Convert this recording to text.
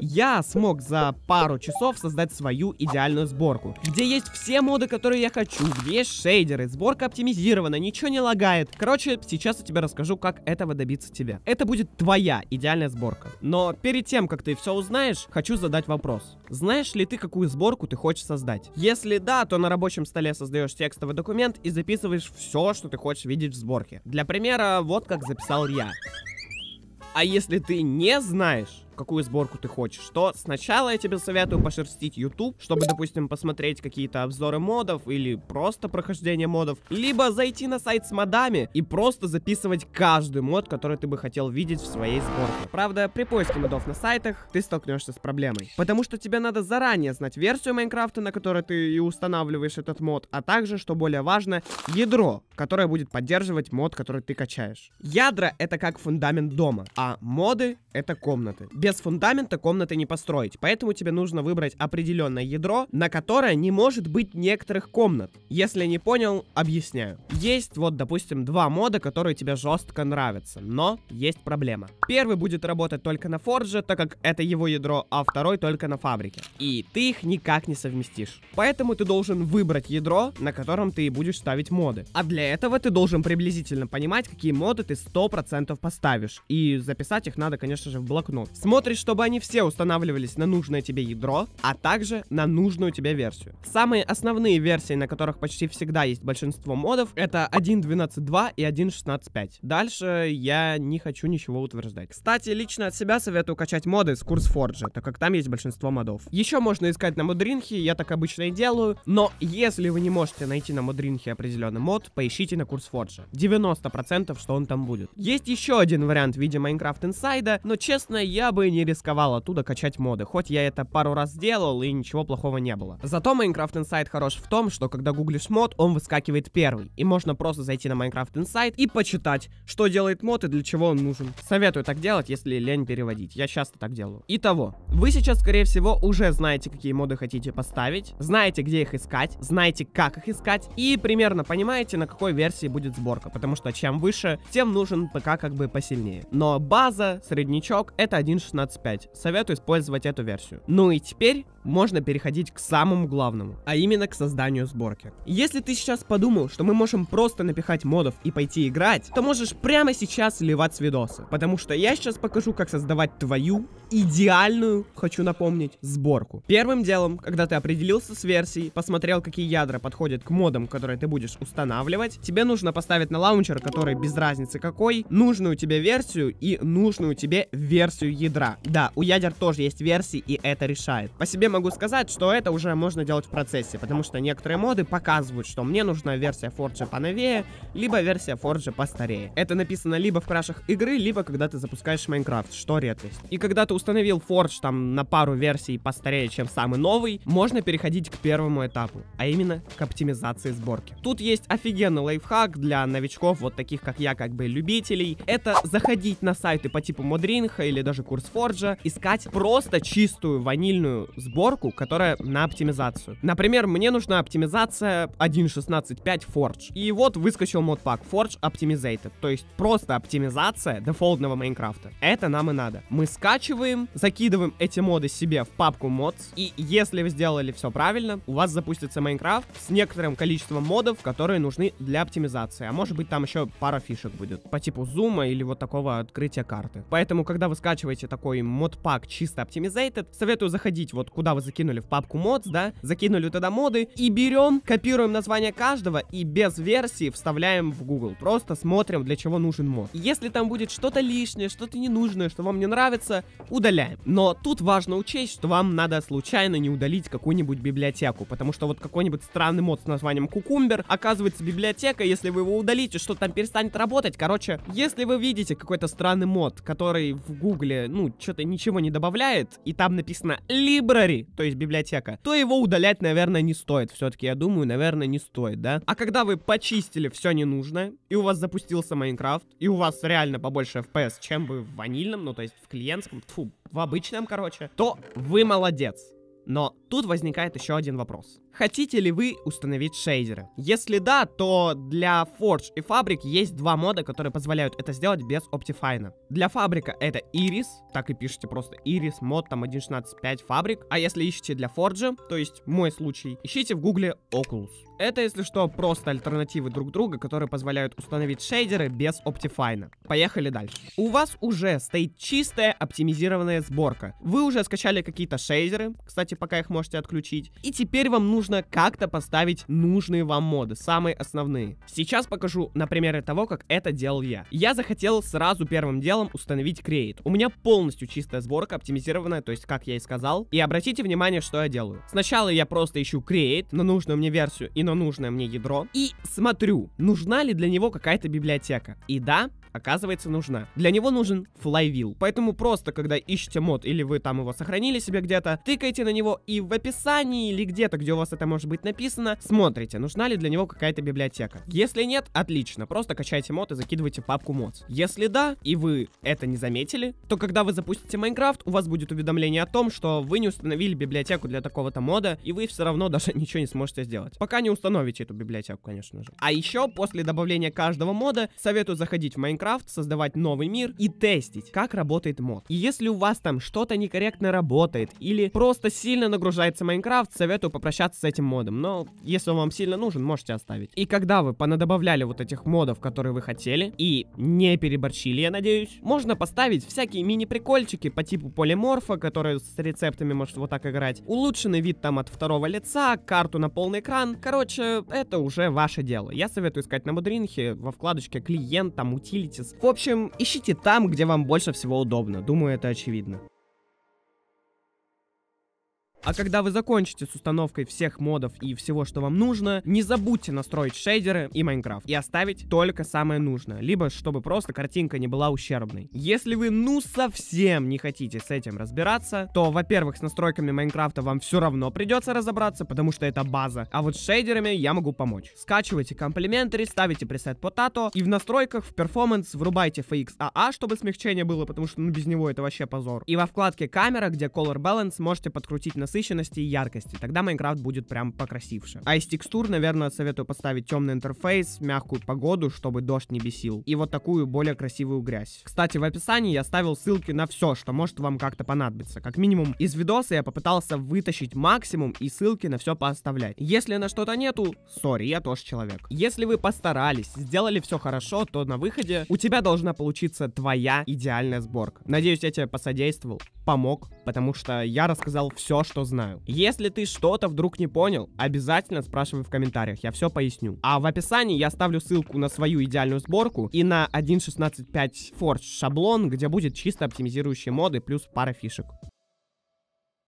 я смог за пару часов создать свою идеальную сборку, где есть все моды, которые я хочу, где есть шейдеры, сборка оптимизирована, ничего не лагает. Короче, сейчас я тебе расскажу, как этого добиться тебе. Это будет твоя идеальная сборка. Но перед тем, как ты все узнаешь, хочу задать вопрос. Знаешь ли ты, какую сборку ты хочешь создать? Если да, то на рабочем столе создаешь текстовый документ и записываешь все, что ты хочешь видеть в сборке. Для примера, вот как записал я. А если ты не знаешь, какую сборку ты хочешь. То сначала я тебе советую пошерстить YouTube, чтобы, допустим, посмотреть какие-то обзоры модов или просто прохождение модов. Либо зайти на сайт с модами и просто записывать каждый мод, который ты бы хотел видеть в своей сборке. Правда, при поиске модов на сайтах ты столкнешься с проблемой. Потому что тебе надо заранее знать версию Майнкрафта, на которой ты и устанавливаешь этот мод, а также, что более важно, ядро, которое будет поддерживать мод, который ты качаешь. Ядра — это как фундамент дома, а моды — это комнаты. Без без фундамента комнаты не построить. Поэтому тебе нужно выбрать определенное ядро, на которое не может быть некоторых комнат. Если не понял, объясняю. Есть вот, допустим, два мода, которые тебе жестко нравятся, но есть проблема. Первый будет работать только на форже, так как это его ядро, а второй только на фабрике. И ты их никак не совместишь. Поэтому ты должен выбрать ядро, на котором ты и будешь ставить моды. А для этого ты должен приблизительно понимать, какие моды ты 100% поставишь. И записать их надо, конечно же, в блокнот. Смотришь, чтобы они все устанавливались на нужное тебе ядро, а также на нужную тебе версию. Самые основные версии, на которых почти всегда есть большинство модов, это 1.12.2 и 1.16.5. Дальше я не хочу ничего утверждать. Кстати, лично от себя советую качать моды с курс Форджа, так как там есть большинство модов. Еще можно искать на Мудринхе, я так обычно и делаю, но если вы не можете найти на Мудринхе определенный мод, поищите на курс Форджа. 90% что он там будет. Есть еще один вариант в виде Minecraft Инсайда, но честно, я бы бы не рисковал оттуда качать моды, хоть я это пару раз делал и ничего плохого не было. Зато Minecraft Insight хорош в том, что когда гуглишь мод, он выскакивает первый, и можно просто зайти на Minecraft Insight и почитать, что делает мод и для чего он нужен. Советую так делать, если лень переводить, я часто так делаю. Итого, вы сейчас, скорее всего, уже знаете, какие моды хотите поставить, знаете, где их искать, знаете, как их искать, и примерно понимаете, на какой версии будет сборка, потому что чем выше, тем нужен ПК как бы посильнее. Но база, среднячок, это 1.6 16.5. Советую использовать эту версию. Ну и теперь можно переходить к самому главному, а именно к созданию сборки. Если ты сейчас подумал, что мы можем просто напихать модов и пойти играть, то можешь прямо сейчас сливать с видоса, потому что я сейчас покажу, как создавать твою идеальную, хочу напомнить, сборку. Первым делом, когда ты определился с версией, посмотрел, какие ядра подходят к модам, которые ты будешь устанавливать, тебе нужно поставить на лаунчер, который без разницы какой, нужную тебе версию и нужную тебе версию ядра. Да, у ядер тоже есть версии, и это решает. По себе могу сказать, что это уже можно делать в процессе, потому что некоторые моды показывают, что мне нужна версия Forge поновее, либо версия Forge постарее. Это написано либо в крашах игры, либо когда ты запускаешь Майнкрафт, что редкость. И когда ты установил Forge там на пару версий постарее, чем самый новый, можно переходить к первому этапу, а именно к оптимизации сборки. Тут есть офигенный лайфхак для новичков, вот таких как я, как бы любителей. Это заходить на сайты по типу Модринха или даже Курс Forge, искать просто чистую ванильную сборку сборку, которая на оптимизацию. Например, мне нужна оптимизация 1.16.5 Forge. И вот выскочил модпак Forge Optimizated, то есть просто оптимизация дефолтного Майнкрафта. Это нам и надо. Мы скачиваем, закидываем эти моды себе в папку mods, и если вы сделали все правильно, у вас запустится Майнкрафт с некоторым количеством модов, которые нужны для оптимизации. А может быть там еще пара фишек будет, по типу зума или вот такого открытия карты. Поэтому, когда вы скачиваете такой модпак чисто Optimizated, советую заходить вот куда туда вот закинули в папку модс, да, закинули туда моды, и берем, копируем название каждого, и без версии вставляем в Google. Просто смотрим, для чего нужен мод. Если там будет что-то лишнее, что-то ненужное, что вам не нравится, удаляем. Но тут важно учесть, что вам надо случайно не удалить какую-нибудь библиотеку, потому что вот какой-нибудь странный мод с названием Кукумбер, оказывается, библиотека, если вы его удалите, что там перестанет работать. Короче, если вы видите какой-то странный мод, который в Google ну, что-то ничего не добавляет, и там написано Library, то есть библиотека, то его удалять, наверное, не стоит. Все-таки, я думаю, наверное, не стоит, да? А когда вы почистили все ненужное, и у вас запустился Майнкрафт, и у вас реально побольше FPS, чем бы в ванильном, ну, то есть в клиентском, фу, в обычном, короче, то вы молодец. Но Тут возникает еще один вопрос. Хотите ли вы установить шейдеры? Если да, то для Forge и Fabric есть два мода, которые позволяют это сделать без Optifine. Для фабрика это Iris, так и пишите просто Iris, мод там 1.16.5 Fabric. А если ищете для Forge, то есть мой случай, ищите в гугле Oculus. Это, если что, просто альтернативы друг друга, которые позволяют установить шейдеры без Optifine. Поехали дальше. У вас уже стоит чистая оптимизированная сборка. Вы уже скачали какие-то шейдеры, кстати, пока их можно можете отключить. И теперь вам нужно как-то поставить нужные вам моды, самые основные. Сейчас покажу на примере того, как это делал я. Я захотел сразу первым делом установить Create. У меня полностью чистая сборка, оптимизированная, то есть, как я и сказал. И обратите внимание, что я делаю. Сначала я просто ищу Create на нужную мне версию и на нужное мне ядро. И смотрю, нужна ли для него какая-то библиотека. И да, оказывается, нужна. Для него нужен флайвил. Поэтому просто, когда ищете мод или вы там его сохранили себе где-то, тыкайте на него и в описании или где-то, где у вас это может быть написано, смотрите, нужна ли для него какая-то библиотека. Если нет, отлично, просто качайте мод и закидывайте в папку мод. Если да, и вы это не заметили, то когда вы запустите Майнкрафт, у вас будет уведомление о том, что вы не установили библиотеку для такого-то мода, и вы все равно даже ничего не сможете сделать. Пока не установите эту библиотеку, конечно же. А еще после добавления каждого мода советую заходить в Майнкрафт Майнкрафт, создавать новый мир и тестить, как работает мод. И если у вас там что-то некорректно работает или просто сильно нагружается Майнкрафт, советую попрощаться с этим модом. Но если он вам сильно нужен, можете оставить. И когда вы понадобавляли вот этих модов, которые вы хотели, и не переборщили, я надеюсь, можно поставить всякие мини-прикольчики по типу полиморфа, которые с рецептами может вот так играть, улучшенный вид там от второго лица, карту на полный экран. Короче, это уже ваше дело. Я советую искать на мудринхе во вкладочке клиент, там утиль Витис. В общем, ищите там, где вам больше всего удобно. Думаю, это очевидно. А когда вы закончите с установкой всех модов и всего, что вам нужно, не забудьте настроить шейдеры и Майнкрафт и оставить только самое нужное, либо чтобы просто картинка не была ущербной. Если вы ну совсем не хотите с этим разбираться, то, во-первых, с настройками Майнкрафта вам все равно придется разобраться, потому что это база, а вот с шейдерами я могу помочь. Скачивайте комплиментари, ставите пресет Potato и в настройках в Performance врубайте FXAA, чтобы смягчение было, потому что ну без него это вообще позор. И во вкладке камера, где Color Balance, можете подкрутить на насыщенности и яркости. Тогда Майнкрафт будет прям покрасивше. А из текстур, наверное, советую поставить темный интерфейс, мягкую погоду, чтобы дождь не бесил. И вот такую более красивую грязь. Кстати, в описании я ставил ссылки на все, что может вам как-то понадобиться. Как минимум, из видоса я попытался вытащить максимум и ссылки на все пооставлять. Если на что-то нету, сори, я тоже человек. Если вы постарались, сделали все хорошо, то на выходе у тебя должна получиться твоя идеальная сборка. Надеюсь, я тебе посодействовал, помог, потому что я рассказал все, что что знаю. Если ты что-то вдруг не понял, обязательно спрашивай в комментариях, я все поясню. А в описании я ставлю ссылку на свою идеальную сборку и на 1.16.5 Forge шаблон, где будет чисто оптимизирующие моды плюс пара фишек.